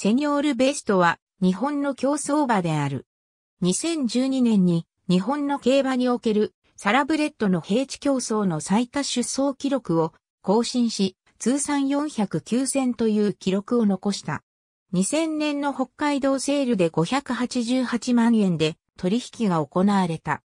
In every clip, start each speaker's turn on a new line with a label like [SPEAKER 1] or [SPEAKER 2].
[SPEAKER 1] セニョールベストは日本の競争馬である。2012年に日本の競馬におけるサラブレッドの平地競争の最多出走記録を更新し、通算409戦という記録を残した。2000年の北海道セールで588万円で取引が行われた。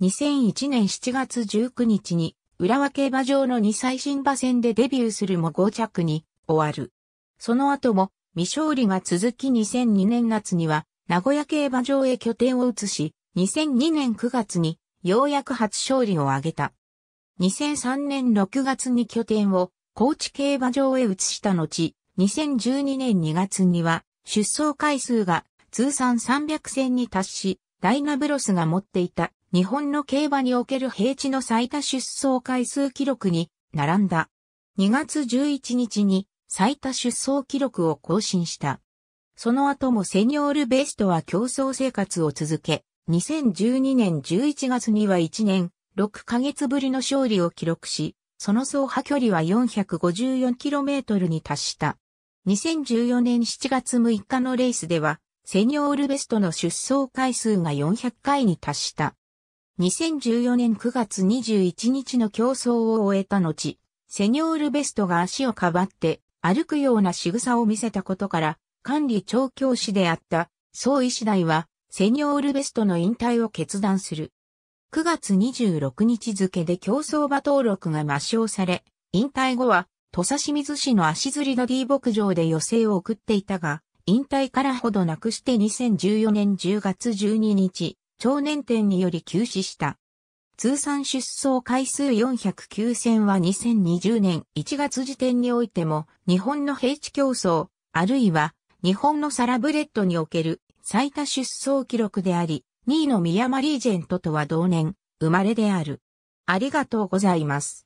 [SPEAKER 1] 2001年7月19日に浦和競馬場の2最新馬戦でデビューするも5着に終わる。その後も未勝利が続き2002年夏には、名古屋競馬場へ拠点を移し、2002年9月に、ようやく初勝利を挙げた。2003年6月に拠点を、高知競馬場へ移した後、2012年2月には、出走回数が通算300戦に達し、ダイナブロスが持っていた日本の競馬における平地の最多出走回数記録に並んだ。2月11日に最多出走記録を更新した。その後もセニョールベストは競争生活を続け、2012年11月には1年6ヶ月ぶりの勝利を記録し、その走破距離は 454km に達した。2014年7月6日のレースでは、セニョールベストの出走回数が400回に達した。2014年9月21日の競争を終えた後、セニョールベストが足をかばって歩くような仕草を見せたことから、管理調教師であった、総医師第は、セニョールベストの引退を決断する。9月26日付で競走馬登録が抹消され、引退後は、土佐清水市の足釣りダデ牧場で余生を送っていたが、引退からほどなくして2014年10月12日、超年点により休止した。通算出走回数409戦は2020年1月時点においても、日本の平地競争、あるいは日本のサラブレッドにおける最多出走記録であり、2位のミヤマリージェントとは同年、生まれである。ありがとうございます。